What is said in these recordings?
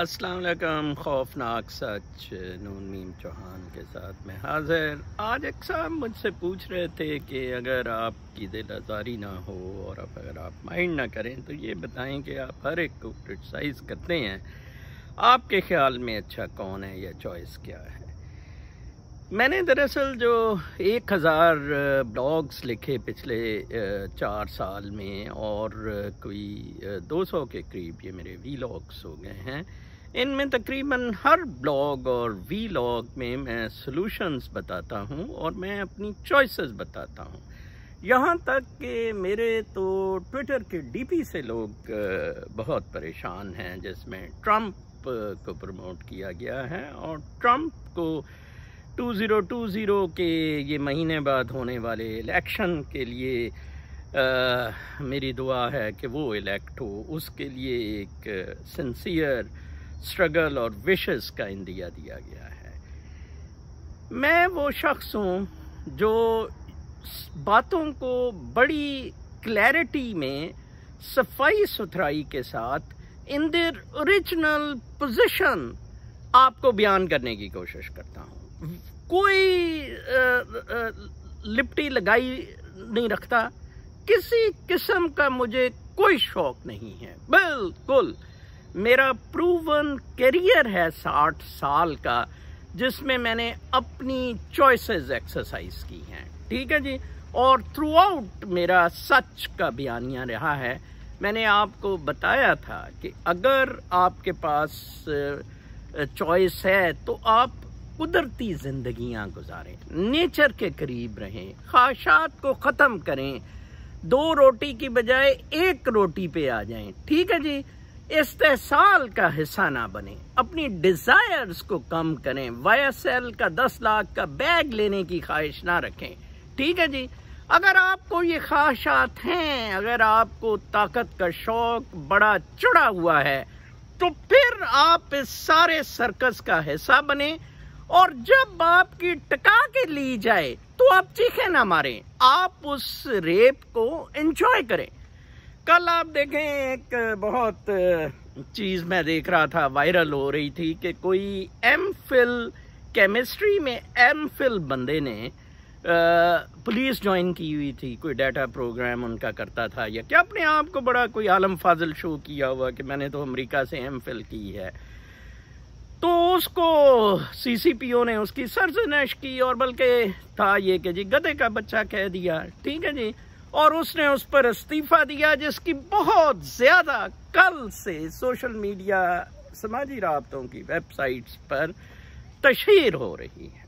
असलकम खौफनाक सच नून मीम चौहान के साथ मैं हाजिर आज एक साहब मुझसे पूछ रहे थे कि अगर आपकी दिल आजारी ना हो और अब अगर आप माइंड ना करें तो ये बताएं कि आप हर एक को क्रिटिसाइज़ करते हैं आपके ख्याल में अच्छा कौन है या चॉइस क्या है मैंने दरअसल जो एक हज़ार ब्लॉग्स लिखे पिछले चार साल में और कोई दो सौ के करीब ये मेरे वीलॉग्स हो गए हैं इनमें तकरीबन हर ब्लॉग और वीलॉग में मैं सॉल्यूशंस बताता हूँ और मैं अपनी चॉइसेस बताता हूँ यहाँ तक कि मेरे तो ट्विटर के डीपी से लोग बहुत परेशान हैं जिसमें ट्रंप को प्रमोट किया गया है और ट्रंप को 2020 के ये महीने बाद होने वाले इलेक्शन के लिए आ, मेरी दुआ है कि वो इलेक्ट हो उसके लिए एक सिंसियर स्ट्रगल और विशेस का इंदिया दिया गया है मैं वो शख्स हूँ जो बातों को बड़ी क्लैरिटी में सफाई सुथराई के साथ इन दर ओरिजिनल पोजिशन आपको बयान करने की कोशिश करता हूँ कोई लिपटी लगाई नहीं रखता किसी किस्म का मुझे कोई शौक नहीं है बिल्कुल मेरा प्रूवन करियर है साठ साल का जिसमें मैंने अपनी चॉइसेस एक्सरसाइज की हैं ठीक है जी और थ्रू आउट मेरा सच का बयानिया रहा है मैंने आपको बताया था कि अगर आपके पास चॉइस है तो आप कुदरती जिंदगियां गुजारें नेचर के करीब रहें ख्वाहिशात को ख़त्म करें दो रोटी की बजाय एक रोटी पे आ जाएं ठीक है जी इस्तेसाल का हिस्सा ना बने अपनी डिज़ायर्स को कम करें वायसल का दस लाख का बैग लेने की ख्वाहिश ना रखें ठीक है जी अगर आपको ये ख्वाहिशात हैं अगर आपको ताकत का शौक बड़ा चुड़ा हुआ है तो फिर आप इस सारे सर्कस का हिस्सा बने और जब आपकी टका के ली जाए तो आप चीखे ना मारें आप उस रेप को एंजॉय करें कल आप देखें एक बहुत चीज़ मैं देख रहा था वायरल हो रही थी कि कोई एम फिल केमिस्ट्री में एम फिल बंदे ने पुलिस ज्वाइन की हुई थी कोई डाटा प्रोग्राम उनका करता था या क्या अपने आप को बड़ा कोई आलम फाजिल शो किया हुआ कि मैंने तो अमेरिका से एम फिल की है तो उसको सीसीपीओ ने उसकी सरजनश की और बल्कि था ये कि जी गधे का बच्चा कह दिया ठीक है जी और उसने उस पर इस्तीफा दिया जिसकी बहुत ज़्यादा कल से सोशल मीडिया समाजी रबतों की वेबसाइट्स पर तशहर हो रही है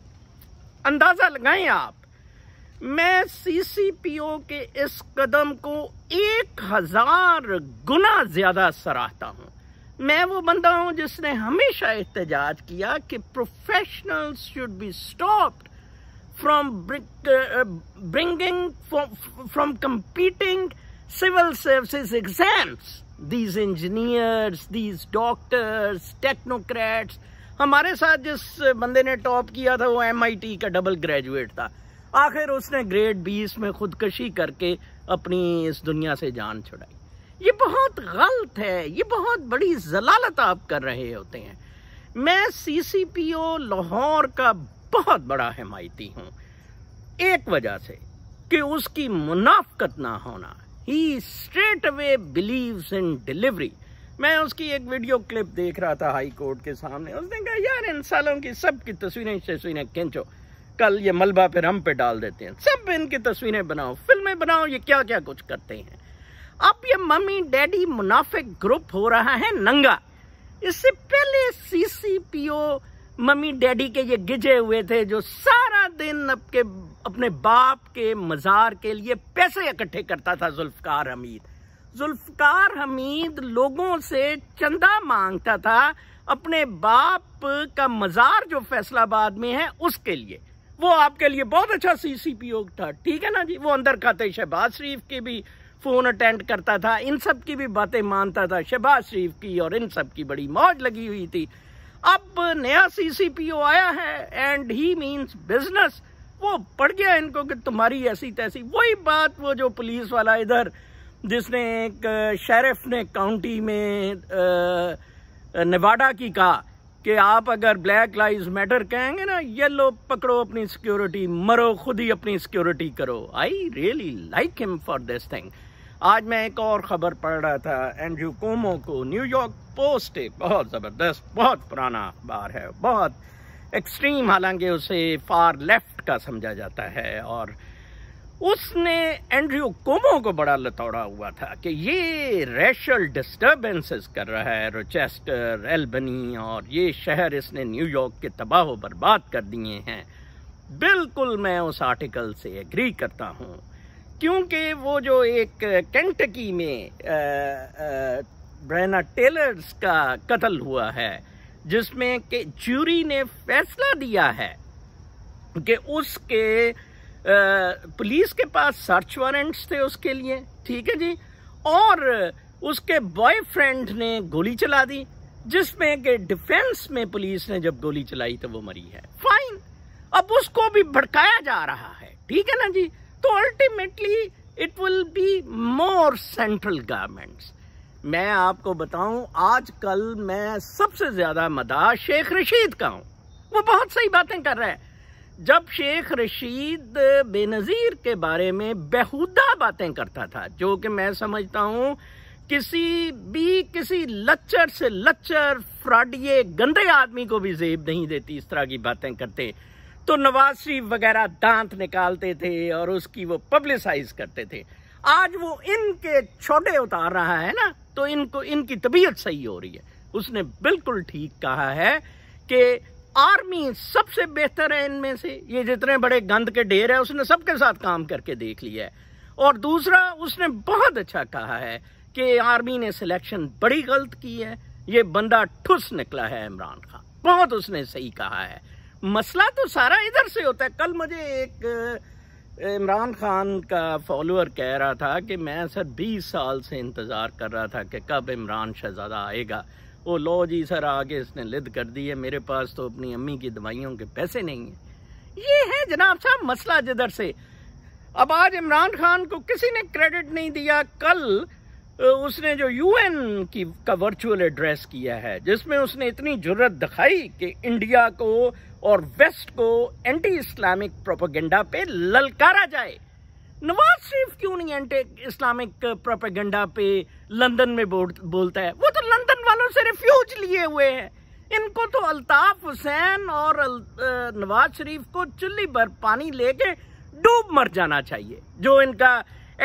अंदाज़ा लगाएं आप मैं सीसीपीओ के इस कदम को एक हज़ार गुना ज़्यादा सराहता हूं मैं वो बंदा हूँ जिसने हमेशा एहतजाज किया कि professionals should be stopped from bringing from competing civil service exams these engineers these doctors technocrats हमारे साथ जिस बंदे ने टॉप किया था वो एम का डबल ग्रेजुएट था आखिर उसने ग्रेड बीस में खुदकशी करके अपनी इस दुनिया से जान छुड़ाई ये बहुत गलत है ये बहुत बड़ी जलालत आप कर रहे होते हैं मैं सीसीपीओ लाहौर का बहुत बड़ा हिमायती हूं एक वजह से कि उसकी मुनाफकत ना होना ही straight away believe in delivery मैं उसकी एक वीडियो क्लिप देख रहा था हाई कोर्ट के सामने उसने कहा यार इन सालों की सब की तस्वीरें तस्वीरें खींचो कल ये मलबा पे रम पे डाल देते हैं सब इनकी तस्वीरें बनाओ फिल्में बनाओ ये क्या क्या कुछ करते हैं अब ये मम्मी डैडी मुनाफिक ग्रुप हो रहा है नंगा इससे पहले सीसीपीओ मम्मी डैडी के ये गिजे हुए थे जो सारा दिन अपके अपने बाप के मजार के लिए पैसे इकट्ठे करता था जुल्फकार हमीद जुल्फकार हमीद लोगों से चंदा मांगता था अपने बाप का मजार जो फैसलाबाद में है उसके लिए वो आपके लिए बहुत अच्छा सीसीपीओ था ठीक है ना जी वो अंदर खाते शहबाज शरीफ की भी फ़ोन अटेंड करता था इन सब की भी बातें मानता था शहबाज शरीफ की और इन सब की बड़ी मौज लगी हुई थी अब नया सीसीपीओ आया है एंड ही मींस बिजनेस वो पड़ गया इनको कि तुम्हारी ऐसी तैसी वही बात वो जो पुलिस वाला इधर जिसने एक शेरफ ने काउंटी में नवाडा की कहा कि आप अगर ब्लैक लाइज मैटर कहेंगे ना येलो पकड़ो अपनी सिक्योरिटी मरो खुद ही अपनी सिक्योरिटी करो I really like him for this thing आज मैं एक और खबर पढ़ रहा था एंड्रू कोमो को न्यूयॉर्क पोस्ट एक बहुत ज़बरदस्त बहुत पुराना अखबार है बहुत एक्सट्रीम हालांकि उसे फार लेफ्ट का समझा जाता है और उसने एंड्रयू कोमो को बड़ा लतौड़ा हुआ था कि ये रेशल डिस्टर्बेंसेस कर रहा है रोचेस्टर एल्बनी और ये शहर इसने न्यूयॉर्क के तबाह बर्बाद कर दिए हैं बिल्कुल मैं उस आर्टिकल से एग्री करता हूँ क्योंकि वो जो एक केंटकी में ब्रैना टेलर्स का कत्ल हुआ है जिसमें के ज्यूरी ने फैसला दिया है कि उसके पुलिस के पास सर्च वारंट्स थे उसके लिए ठीक है जी और उसके बॉयफ्रेंड ने गोली चला दी जिसमें के डिफेंस में पुलिस ने जब गोली चलाई तो वो मरी है फाइन अब उसको भी भड़काया जा रहा है ठीक है ना जी तो ultimately it will be more central governments मैं आपको बताऊं आज कल मैं सबसे ज़्यादा मदा शेख रशीद का हूं वो बहुत सही बातें कर रहा है जब शेख रशीद बेनज़ीर के बारे में बेहुदा बातें करता था जो कि मैं समझता हूं किसी भी किसी लच्चर से लच्चर फ्रॉडिये गंदे आदमी को भी जेब नहीं देती इस तरह की बातें करते तो नवाज शरीफ वगैरह दांत निकालते थे और उसकी वो पब्लिसाइज करते थे आज वो इनके छोटे उतार रहा है ना तो इनको इनकी तबीयत सही हो रही है उसने बिल्कुल ठीक कहा है कि आर्मी सबसे बेहतर है इनमें से ये जितने बड़े गंद के ढेर है उसने सबके साथ काम करके देख लिया है और दूसरा उसने बहुत अच्छा कहा है कि आर्मी ने सिलेक्शन बड़ी गलत की है ये बंदा ठुस निकला है इमरान खान बहुत उसने सही कहा है मसला तो सारा इधर से होता है कल मुझे एक इमरान खान का फॉलोअर कह रहा था कि मैं सर 20 साल से इंतज़ार कर रहा था कि कब इमरान शहजादा आएगा वो लो जी सर आगे इसने लिद कर दी है मेरे पास तो अपनी अम्मी की दवाइयों के पैसे नहीं हैं ये है जनाब साहब मसला जिधर से अब आज इमरान खान को किसी ने क्रेडिट नहीं दिया कल उसने जो यूएन की का वर्चुअल एड्रेस किया है जिसमें उसने इतनी जरूरत दिखाई कि इंडिया को और वेस्ट को एंटी इस्लामिक प्रोपेगेंडा पे ललकारा जाए नवाज शरीफ क्यों नहीं एंटी इस्लामिक प्रोपेगेंडा पे लंदन में बोलता है वो तो लंदन वालों से रिफ्यूज लिए हुए हैं इनको तो अल्ताफ हुसैन और नवाज शरीफ को चुल्ली भर पानी लेके डूब मर जाना चाहिए जो इनका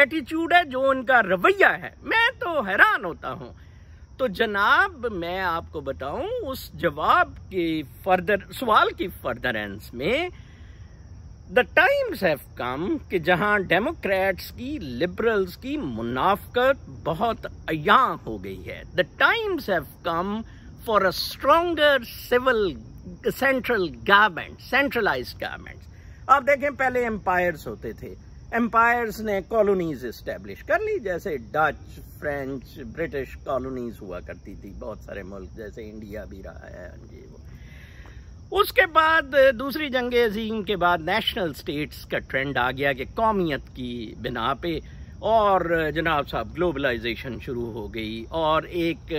एटीट्यूड है जो इनका रवैया है मैं तो हैरान होता हूँ तो जनाब मैं आपको बताऊं उस जवाब के फर्दर सवाल की फर्दरेंस में द टाइम्स हैव कम कि जहां डेमोक्रेट्स की लिबरल्स की मुनाफकत बहुत अया हो गई है the times have come for a stronger civil central government centralise government आप देखें पहले एम्पायर्स होते थे एम्पायर्स ने कॉलोनीज इस्टेब्लिश कर ली जैसे डच फ्रेंच ब्रिटिश कॉलोनीज हुआ करती थी बहुत सारे मुल्क जैसे इंडिया भी रहा है हाँ जी वो उसके बाद दूसरी जंग अजीम के बाद नेशनल स्टेट्स का ट्रेंड आ गया कि कौमियत की बिना पे और जनाब साहब ग्लोबलाइजेशन शुरू हो गई और एक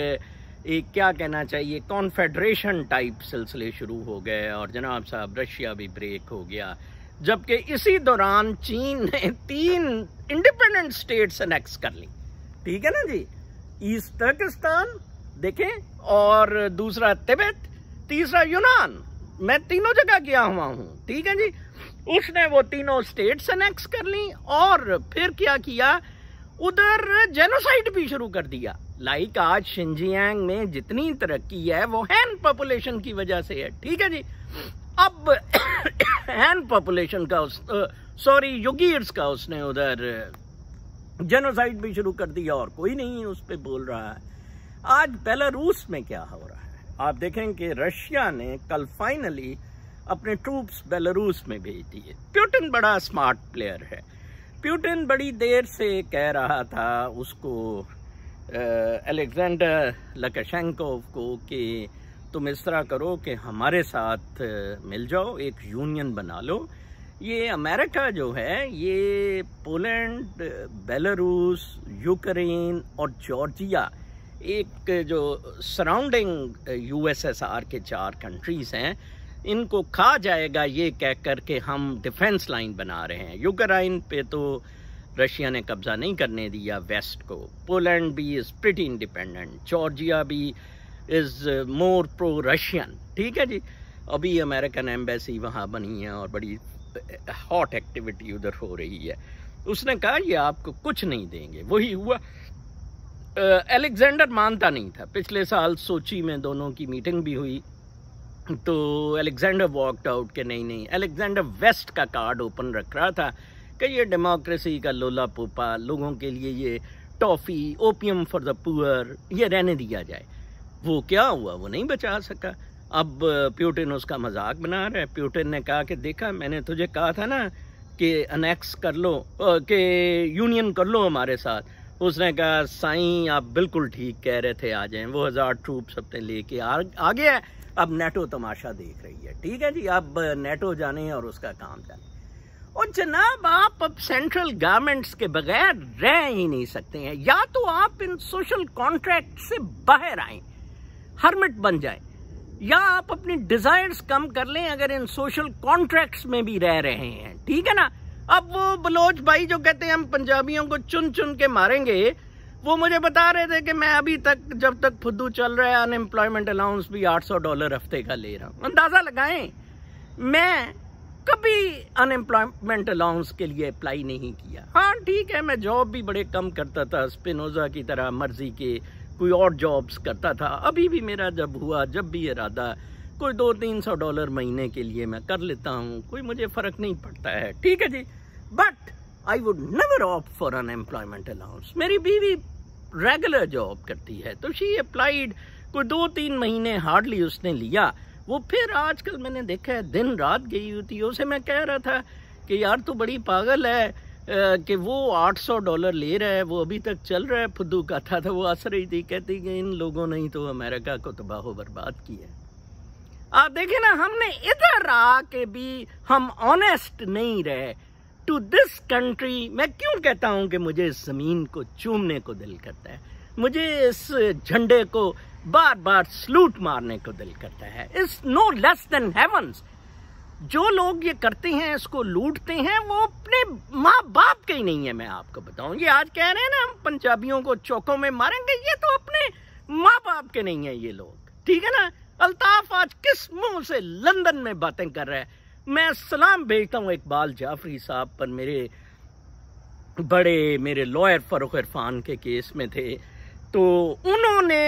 एक क्या कहना चाहिए कॉन्फेडरेशन टाइप सिलसिले शुरू हो गए और जनाब साहब रशिया भी ब्रेक हो गया जबकि इसी दौरान चीन ने तीन इंडिपेंडेंट स्टेट्स अनेक्स कर ली ठीक है ना जी ईस्ट तर्किस्तान देखें और दूसरा तिब्बत तीसरा यूनान मैं तीनों जगह गया हुआ हूँ ठीक है जी उसने वो तीनों स्टेट्स अनेक्स कर ली और फिर क्या किया उधर जेनोसाइड भी शुरू कर दिया लाइक आज शिंजियांग में जितनी तरक्की है वो हैन पॉपुलेशन की वजह से है ठीक है जी अब हैन पॉपुलेशन का उस सॉरी योगीर्स का उसने उधर जेनोसाइड भी शुरू कर दिया और कोई नहीं उस पर बोल रहा है आज बेलारूस में क्या हो रहा है आप देखें कि रशिया ने कल फाइनली अपने ट्रूप्स बेलारूस में भेज दिए प्यूटिन बड़ा स्मार्ट प्लेयर है प्यूटिन बड़ी देर से कह रहा था उसको अलेक्जेंडर लकाशेंकोव को कि तुम इस तरह करो कि हमारे साथ मिल जाओ एक यूनियन बना लो ये अमेरिका जो है ये पोलैंड बेलारूस यूक्रेन और जॉर्जिया एक जो सराउंडिंग यूएसएसआर के चार कंट्रीज़ हैं इनको खा जाएगा ये कह कर के हम डिफेंस लाइन बना रहे हैं यूक्रेन पे तो रशिया ने कब्ज़ा नहीं करने दिया वेस्ट को पोलैंड भी इज़ प्रिटी इंडिपेंडेंट जॉर्जिया भी इज़ मोर प्रो रशियन ठीक है जी अभी अमेरिकन एम्बेसी वहाँ बनी है और बड़ी हॉट एक्टिविटी उधर हो रही है उसने कहा ये आपको कुछ नहीं देंगे वही हुआ एलेक्जेंडर मानता नहीं था पिछले साल सोची में दोनों की मीटिंग भी हुई तो एलेक्जेंडर वॉकड आउट के नहीं नहीं एलेक्जेंडर वेस्ट का कार्ड ओपन रख रहा था कि ये डेमोक्रेसी का लोला पोपा लोगों के लिए ये toffee opium for the poor ये रहने दिया जाए वो क्या हुआ वो नहीं बचा सका अब प्यूटिन उसका मजाक बना रहा है प्यूटिन ने कहा कि देखा मैंने तुझे कहा था ना कि अनेक्स कर लो कि यूनियन कर लो हमारे साथ उसने कहा साईं आप बिल्कुल ठीक कह रहे थे आ जाएं वो हज़ार ट्रूप सबने लेके आ, आ गया है अब नेटो तमाशा देख रही है ठीक है जी अब नेटो जाने और उसका काम जाने और जनाब आप अब सेंट्रल गवर्नमेंट्स के बगैर रह ही नहीं सकते हैं या तो आप इन सोशल कॉन्ट्रैक्ट से बाहर आए हर्मिट बन जाए या आप अपनी डिजायर्स कम कर लें अगर इन सोशल कॉन्ट्रैक्ट्स में भी रह रहे हैं ठीक है ना अब वो बलोच भाई जो कहते हैं हम पंजाबियों को चुन चुन के मारेंगे वो मुझे बता रहे थे कि मैं अभी तक जब तक फुद्दू चल रहा है अनएम्प्लॉयमेंट अलाउंस भी 800 डॉलर हफ्ते का ले रहा हूँ अंदाज़ा लगाएं मैं कभी अनएम्प्लॉयमेंट अलाउंस के लिए अप्लाई नहीं किया हाँ ठीक है मैं जॉब भी बड़े कम करता था स्पिनोजा की तरह मर्जी के कोई और जॉब्स करता था अभी भी मेरा जब हुआ जब भी इरादा कोई दो तीन सौ डॉलर महीने के लिए मैं कर लेता हूँ कोई मुझे फ़र्क नहीं पड़ता है ठीक है जी but I would never opt for unemployment allowance मेरी बीवी रेगुलर जॉब करती है तो शी अप्लाइड कोई दो तीन महीने हार्डली उसने लिया वो फिर आजकल मैंने देखा है दिन रात गई हुई थी उसे मैं कह रहा था कि यार तू बड़ी पागल है कि वो 800 डॉलर ले रहा है वो अभी तक चल रहा है फुद्दू का था तो वो हंस रही थी कहती कि इन लोगों ने ही तो अमेरिका को तबाह बर्बाद किया है आप देखे ना हमने इधर आके भी हम ऑनेस्ट नहीं रहे टू दिस कंट्री मैं क्यों कहता हूं कि मुझे इस ज़मीन को चूमने को दिल करता है मुझे इस झंडे को बार बार स्लूट मारने को दिल करता है इस नो लेस देन हेवंस जो लोग ये करते हैं इसको लूटते हैं वो अपने माँ बाप के ही नहीं है मैं आपको बताऊं ये आज कह रहे हैं ना हम पंजाबियों को चौकों में मारेंगे ये तो अपने माँ बाप के नहीं है ये लोग ठीक है ना अल्ताफ आज किस मुंह से लंदन में बातें कर रहा है मैं सलाम भेजता हूँ इकबाल जाफरी साहब पर मेरे बड़े मेरे लॉयर फरुख इरफान के केस में थे तो उन्होंने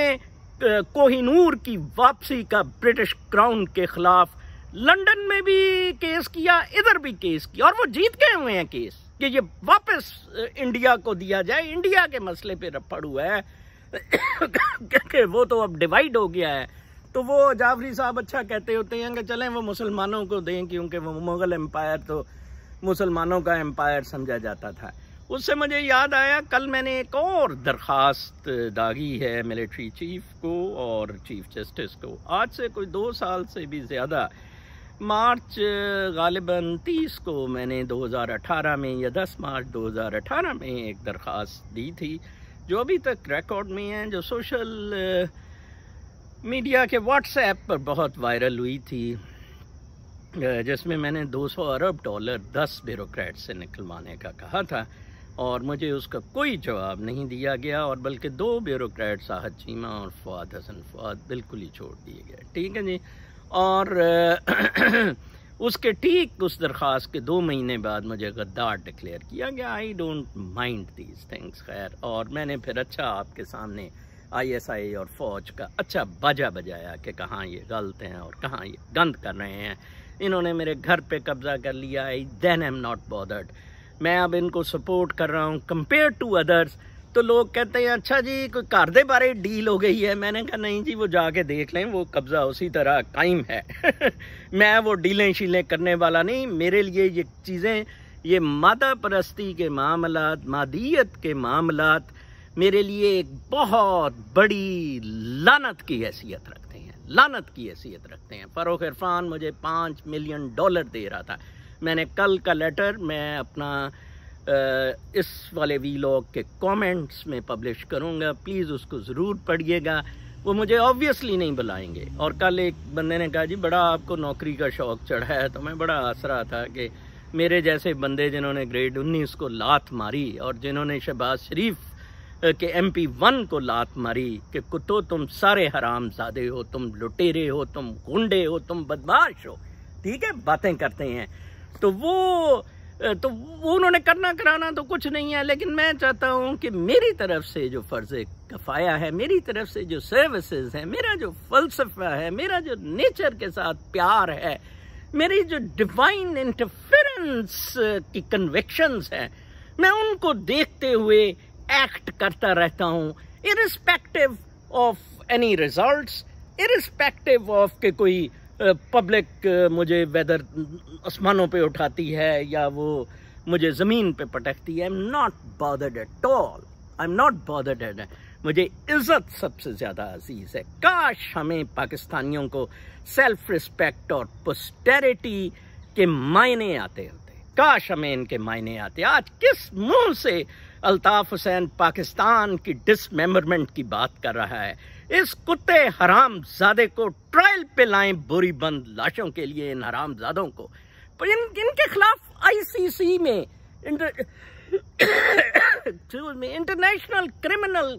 कोहिनूर की वापसी का ब्रिटिश क्राउन के खिलाफ लंदन में भी केस किया इधर भी केस किया और वो जीत गए हुए हैं केस कि ये वापस इंडिया को दिया जाए इंडिया के मसले पे रफड़ हुआ है क्योंकि वो तो अब डिवाइड हो गया है तो वो जाफरी साहब अच्छा कहते होते हैं कि चलें वो मुसलमानों को दें क्योंकि वो मुग़ल एम्पायर तो मुसलमानों का एम्पायर समझा जाता था उससे मुझे याद आया कल मैंने एक और दरख्वास्त दागी है मिलिट्री चीफ को और चीफ जस्टिस को आज से कोई दो साल से भी ज़्यादा मार्च गालिबा तीस को मैंने 2018 में या 10 मार्च 2018 में एक दरख्वास्त दी थी जो अभी तक रिकॉर्ड में है जो सोशल मीडिया uh, के व्हाट्सएप पर बहुत वायरल हुई थी uh, जिसमें मैंने 200 अरब डॉलर 10 ब्यूरोक्रेट से निकलवाने का कहा था और मुझे उसका कोई जवाब नहीं दिया गया और बल्कि दो ब्यूरोक्रेट साहद चीमा और फवाद हसन फवाद बिल्कुल ही छोड़ दिए गए ठीक है जी और उसके ठीक उस दरख्वास्त के दो महीने बाद मुझे गद्दार डिक्लेयर किया गया I don't mind these things खैर और मैंने फिर अच्छा आपके सामने आईएसआई और फौज का अच्छा बजा बजाया कि कहाँ ये गलत हैं और कहाँ ये गंद कर रहे हैं इन्होंने मेरे घर पे कब्जा कर लिया I then I am not bothered मैं अब इनको सपोर्ट कर रहा हूँ कंपेयर टू अदर्स तो लोग कहते हैं अच्छा जी कोई घर के बारे डील हो गई है मैंने कहा नहीं जी वो जाके देख लें वो कब्ज़ा उसी तरह कायम है मैं वो डीलें शीलें करने वाला नहीं मेरे लिए ये चीज़ें ये मादा परस्ती के मामला मादियत के मामला मेरे लिए एक बहुत बड़ी लानत की हैसियत रखते हैं लानत की हैसियत रखते हैं फ़रोख इरफान मुझे पाँच मिलियन डॉलर दे रहा था मैंने कल का लेटर मैं अपना इस वाले वीलॉग के कमेंट्स में पब्लिश करूंगा प्लीज़ उसको ज़रूर पढ़िएगा वो मुझे ऑब्वियसली नहीं बुलाएंगे और कल एक बंदे ने कहा जी बड़ा आपको नौकरी का शौक़ चढ़ा है तो मैं बड़ा आसरा रहा था कि मेरे जैसे बंदे जिन्होंने ग्रेड उन्नीस को लात मारी और जिन्होंने शहबाज शरीफ के एम पी वन को लात मारी कि कुत्तो तुम सारे हराम जादे हो तुम लुटेरे हो तुम गुंडे हो तुम बदमाश हो ठीक है बातें करते हैं तो वो तो वो उन्होंने करना कराना तो कुछ नहीं है लेकिन मैं चाहता हूँ कि मेरी तरफ से जो फ़र्ज़ कफ़ाया है मेरी तरफ से जो सर्विसेज हैं मेरा जो फ़लसफ़ा है मेरा जो नेचर के साथ प्यार है मेरी जो डिवाइन इंटरफेरेंस की कन्विक्शंस हैं मैं उनको देखते हुए एक्ट करता रहता हूँ irrespective of any result irrespective of के कोई पब्लिक uh, मुझे वेदर आसमानों पे उठाती है या वो मुझे ज़मीन पे पटकती है I am not bothered at all I am not bothered at मुझे इज्जत सबसे ज़्यादा अजीज़ है काश हमें पाकिस्तानियों को सेल्फ रिस्पेक्ट और पोस्टेरिटी के मायने आते होते काश हमें इनके मायने आते आज किस मुंह से अल्ताफ़ हुसैन पाकिस्तान की डिसमेम्बरमेंट की बात कर रहा है इस कुत्ते हराम जादे को ट्रायल पे लाएं बोरी बंद लाशों के लिए इन हराम जादों को इन, इनके खिलाफ आईसीसी में इंटर में इंटरनेशनल क्रिमिनल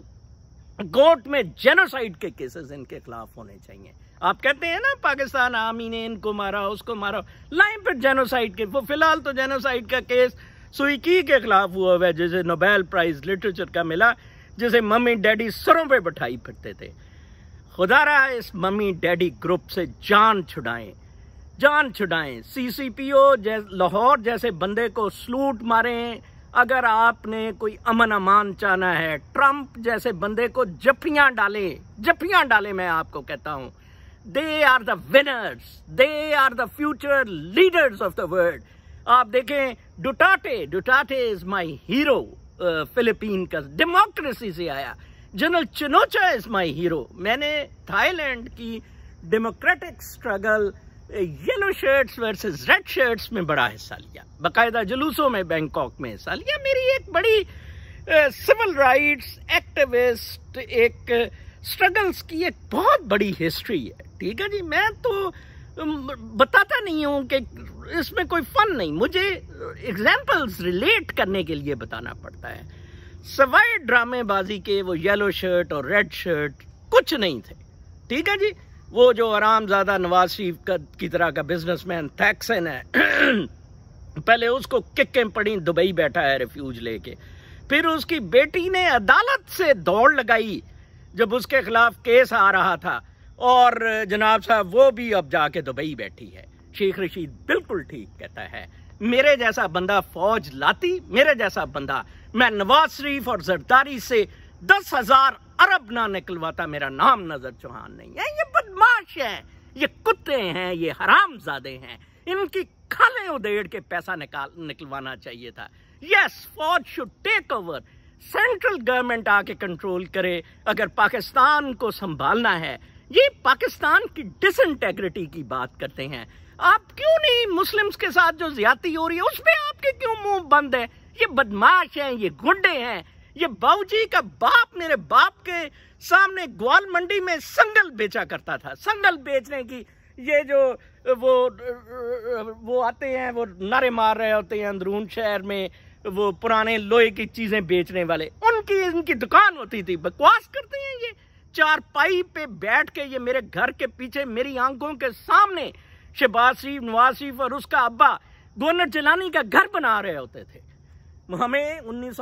कोर्ट में जेनोसाइड के केसेस इनके खिलाफ होने चाहिए आप कहते हैं ना पाकिस्तान आर्मी ने इनको मारा उसको मारा लाइन पर जेनोसाइड के वो फिलहाल तो जेनोसाइड का केस सुईकी के खिलाफ हुआ हुआ है जिसे नोबेल प्राइज लिटरेचर का मिला जिसे मम्मी डैडी सरों पे बैठाई फिरते थे खुदा रहा इस मम्मी डैडी ग्रुप से जान छुड़ाएं जान छुड़ाएं सीसीपीओ जैस लाहौर जैसे बंदे को स्लूट मारें अगर आपने कोई अमन अमान चाहना है ट्रंप जैसे बंदे को जफियां डालें जफियां डालें मैं आपको कहता हूं they are the winners they are the future leaders of the world आप देखें डुटाटे डुटाटे इज माई हीरो फिलिपीन का डेमोक्रेसी से आया जनरल चिनोचा इज माय हीरो मैंने थाईलैंड की democratic struggle yellow shirts versus red shirts में बड़ा हिस्सा लिया बाकायदा जुलूसों में बैंकॉक में हिस्सा लिया मेरी एक बड़ी सिविल राइट्स एक्टिविस्ट एक स्ट्रगल्स की एक बहुत बड़ी हिस्ट्री है ठीक है जी मैं तो बताता नहीं हूँ कि इसमें कोई फन नहीं मुझे एग्जाम्पल्स रिलेट करने के लिए बताना पड़ता है सवाए ड्रामेबाजी के वो येलो शर्ट और रेड शर्ट कुछ नहीं थे ठीक है जी वो जो आराम ज्यादा नवाज शरीफ की तरह का बिजनेसमैन थैक्सन है पहले उसको किक्कें पड़ी दुबई बैठा है रिफ्यूज लेके फिर उसकी बेटी ने अदालत से दौड़ लगाई जब उसके खिलाफ केस आ रहा था और जनाब साहब वो भी अब जाके दुबई बैठी है शेख रशीद बिल्कुल ठीक कहता है मेरे जैसा बंदा फौज लाती मेरे जैसा बंदा मैं नवाज शरीफ और जरदारी से दस हजार अरब ना निकलवाता मेरा नाम नजर चौहान नहीं है ये बदमाश है ये कुत्ते हैं ये जादे हैं इनकी खाले उदेड़ के पैसा निकाल निकलवाना चाहिए था यस फौज should take over central government आके कंट्रोल करे अगर पाकिस्तान को संभालना है ये पाकिस्तान की डिसइंटेग्रिटी की बात करते हैं आप क्यों नहीं मुस्लिम्स के साथ जो ज्यादा हो रही है उस पर आपके क्यों मुंह बंद है ये बदमाश हैं ये गुंडे हैं ये बाऊजी का बाप मेरे बाप के सामने ग्वाल मंडी में संगल बेचा करता था संगल बेचने की ये जो वो वो आते हैं वो नारे मार रहे होते हैं अंदरून शहर में वो पुराने लोहे की चीज़ें बेचने वाले उनकी इनकी दुकान होती थी बकवास करते हैं ये चार पाई पे बैठ के ये मेरे घर के पीछे मेरी आंखों के सामने शहबाज शरीफ नवाज शरीफ और उसका अब्बा गोनर जिलानी का घर बना रहे होते थे हमें उन्नीस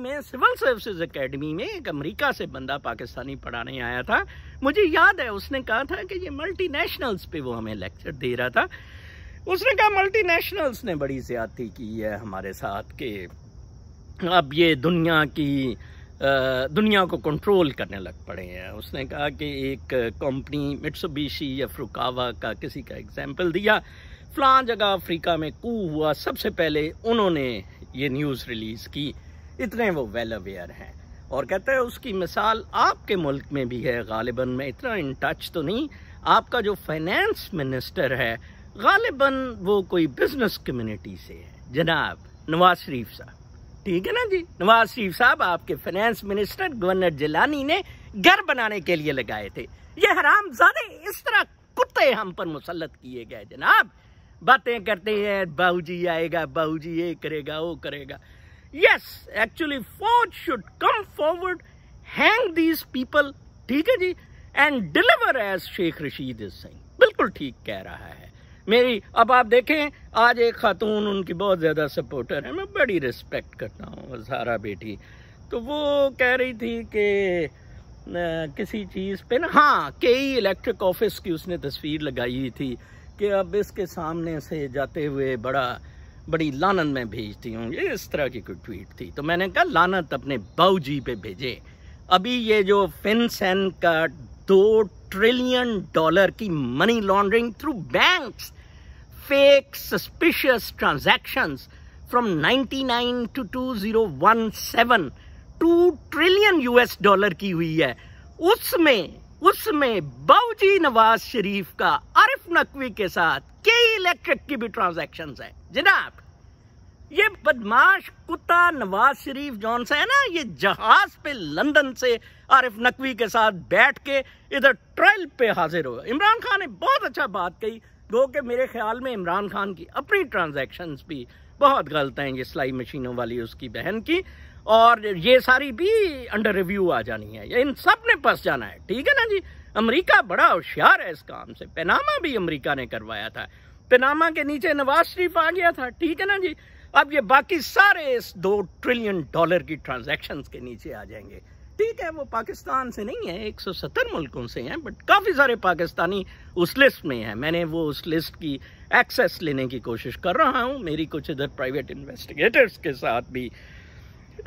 में सिविल सर्विसेज एकेडमी में एक अमेरिका से बंदा पाकिस्तानी पढ़ाने आया था मुझे याद है उसने कहा था कि ये मल्टीनेशनल्स पे वो हमें लेक्चर दे रहा था उसने कहा मल्टीनेशनल्स ने बड़ी ज़्यादती की है हमारे साथ के अब ये दुनिया की दुनिया को कंट्रोल करने लग पड़े हैं उसने कहा कि एक कंपनी मिट्सुबिशी या फ्रुकावा का किसी का एग्जाम्पल दिया फलां जगह अफ्रीका में कू हुआ सबसे पहले उन्होंने ये न्यूज़ रिलीज़ की इतने वो वेल अवेयर हैं और कहते हैं उसकी मिसाल आपके मुल्क में भी है गालिबा में इतना इन टच तो नहीं आपका जो फाइनेंस मिनिस्टर है गालिबा वो कोई बिजनेस कम्युनिटी से है जनाब नवाज शरीफ साहब ठीक है ना जी नवाज शरीफ साहब आपके फाइनेंस मिनिस्टर गवर्नर जिलानी ने घर बनाने के लिए लगाए थे ये हराम ज़्यादा इस तरह कुत्ते हम पर मुसलत किए गए जनाब बातें करते हैं बाहू जी आएगा बाहू जी ये करेगा वो करेगा यस एक्चुअली फौज should come forward hang these people ठीक है जी and deliver as Sheikh Rashid is saying बिल्कुल ठीक कह रहा है मेरी अब आप देखें आज एक खातून उनकी बहुत ज़्यादा सपोर्टर है मैं बड़ी रिस्पेक्ट करता हूँ सारा बेटी तो वो कह रही थी कि किसी चीज़ पे ना हाँ कई इलेक्ट्रिक ऑफिस की उसने तस्वीर लगाई थी कि अब इसके सामने से जाते हुए बड़ा बड़ी लानत में भेजती हूँ ये इस तरह की कोई ट्वीट थी तो मैंने कहा लानत अपने बाऊ जी पे भेजे अभी ये जो फिनसेन का दो ट्रिलियन डॉलर की money laundering through banks ninety nine to two 99 one 2017 two trillion US dollar की हुई है उसमें उसमें बाउजी नवाज शरीफ का आरिफ नकवी के साथ कई इलेक्ट्रिक की भी ट्रांजेक्शन है जनाब ये बदमाश कुत्ता नवाज शरीफ जॉन सा है ना ये जहाज पे लंदन से आरिफ नकवी के साथ बैठ के इधर ट्रायल पे हाजिर हुआ इमरान खान ने बहुत अच्छा बात कही गो कि मेरे ख्याल में इमरान खान की अपनी ट्रांजैक्शंस भी बहुत गलत हैं ये सिलाई मशीनों वाली उसकी बहन की और ये सारी भी अंडर रिव्यू आ जानी है इन सब ने पस जाना है ठीक है ना जी अमेरिका बड़ा होशियार है इस काम से पैनामा भी अमेरिका ने करवाया था पैनामा के नीचे नवाज शरीफ आ गया था ठीक है ना जी अब ये बाकी सारे इस दो ट्रिलियन डॉलर की ट्रांजेक्शन के नीचे आ जाएंगे ठीक है वो पाकिस्तान से नहीं है 170 मुल्कों से हैं बट काफ़ी सारे पाकिस्तानी उस लिस्ट में हैं मैंने वो उस लिस्ट की एक्सेस लेने की कोशिश कर रहा हूँ मेरी कुछ इधर प्राइवेट इन्वेस्टिगेटर्स के साथ भी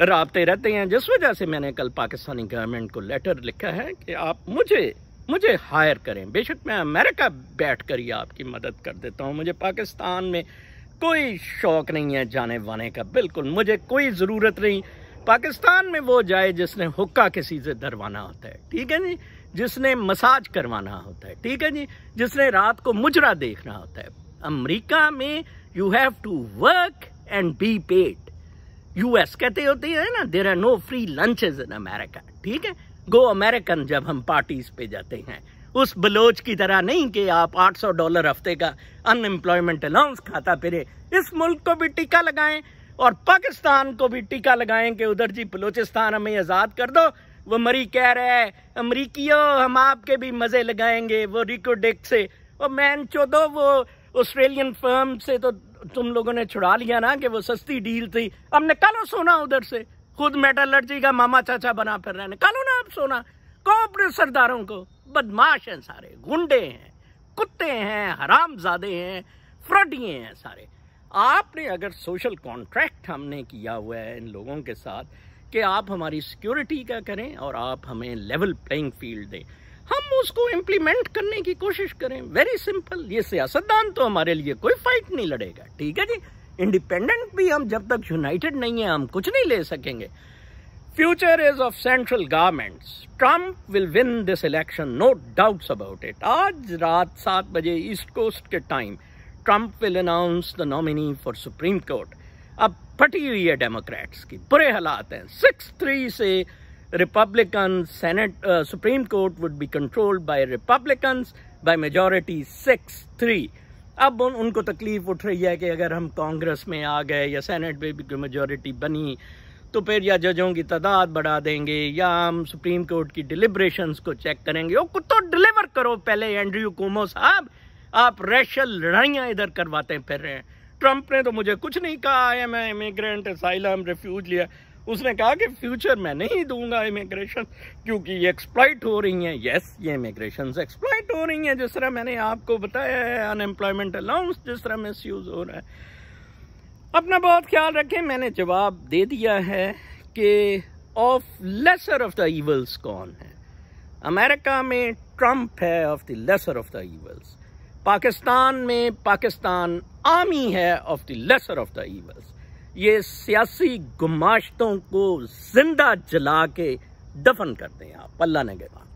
रबते रहते हैं जिस वजह से मैंने कल पाकिस्तानी गवर्नमेंट को लेटर लिखा है कि आप मुझे मुझे हायर करें बेशक मैं अमेरिका बैठ कर ही आपकी मदद कर देता हूँ मुझे पाकिस्तान में कोई शौक़ नहीं है जाने वाने का बिल्कुल मुझे कोई ज़रूरत नहीं पाकिस्तान में वो जाए जिसने हुक्का किसी से धरवाना होता है ठीक है जी जिसने मसाज करवाना होता है ठीक है जी जिसने रात को मुजरा देखना होता है अमरीका में you have to work and be paid US कहते होते हैं ना there are no free lunches in America ठीक है गो अमेरिकन जब हम पार्टीज पे जाते हैं उस बलोच की तरह नहीं कि आप 800 डॉलर हफ्ते का अनएम्प्लॉयमेंट अलाउंस खाता फिरे इस मुल्क को भी टीका लगाएं और पाकिस्तान को भी टीका लगाएं कि उधर जी बलोचिस्तान हमें आज़ाद कर दो वो मरी कह रहे हैं अमरीकियों हम आपके भी मज़े लगाएंगे वो रिकोडिक से और मैन चौदो वो ऑस्ट्रेलियन फर्म से तो तुम लोगों ने छुड़ा लिया ना कि वो सस्ती डील थी हमने कलो सोना उधर से खुद मेटलर्जी का मामा चाचा बना फिर रहे निकालो ना आप सोना कौन अपने सरदारों को बदमाश हैं सारे गुंडे हैं कुत्ते हैं हरामजादे हैं फ्रॉडिये हैं सारे आपने अगर सोशल कॉन्ट्रैक्ट हमने किया हुआ है इन लोगों के साथ कि आप हमारी सिक्योरिटी का करें और आप हमें लेवल प्लेइंग फील्ड दें हम उसको इम्प्लीमेंट करने की कोशिश करें वेरी सिंपल ये सियासतदान तो हमारे लिए कोई फाइट नहीं लड़ेगा ठीक है जी इंडिपेंडेंट भी हम जब तक यूनाइटेड नहीं है हम कुछ नहीं ले सकेंगे future is of central governments Trump will win this election no doubts about it आज रात सात बजे ईस्ट कोस्ट के time Trump will announce the nominee for supreme court अब फटी हुई है डेमोक्रेट्स की बुरे हालात हैं सिक्स थ्री से Republican Senate uh, Supreme Court would be controlled by Republicans by majority 6 अब उन, उनको तकलीफ उठ रही है कि अगर हम कांग्रेस में आ गए या सेनेट में भी मेजोरिटी बनी तो फिर या जजों की तादाद बढ़ा देंगे या हम सुप्रीम कोर्ट की डिलिब्रेशंस को चेक करेंगे ओ तो डिलीवर करो पहले एंड्रयू कोमो साहब आप रेशल लड़ाइयाँ इधर करवाते फिर रहे हैं ट्रंप ने तो मुझे कुछ नहीं कहा है मैं इमिग्रेंट असाइलम रिफ्यूज लिया उसने कहा कि फ्यूचर मैं नहीं दूंगा इमिग्रेशन क्योंकि ये एक्सप्लाइट हो रही हैं यस ये इमिग्रेशन एक्सप्लाइट हो रही हैं जिस तरह मैंने आपको बताया है अनएम्प्लॉयमेंट अलाउंस जिस तरह मिस यूज़ हो रहा है अपना बहुत ख्याल रखें मैंने जवाब दे दिया है कि of lesser of the evils कौन है अमेरिका में ट्रम्प है of the lesser of the evils Pakistan में पाकिस्तान आर्मी है of the lesser of the evils ये सियासी गुमाश्तों को जिंदा जला के दफन करते हैं आप अल्लाह ने गवान